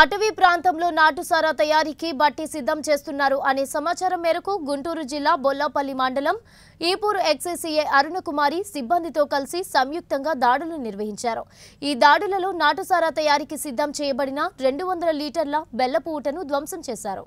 అటవీ ప్రాంతంలో నాటుసారా తయారీకి బట్టి సిద్ధం చేస్తున్నారు అనే సమాచారం మేరకు గుంటూరు జిల్లా బొల్లాపల్లి మండలం ఈపూరు ఎక్సైసీఏ అరుణకుమారి సిబ్బందితో కలిసి సంయుక్తంగా దాడులు నిర్వహించారు ఈ దాడులలో నాటుసారా తయారీకి సిద్ధం చేయబడిన రెండు లీటర్ల బెల్లపు ఊటను ధ్వంసం చేశారు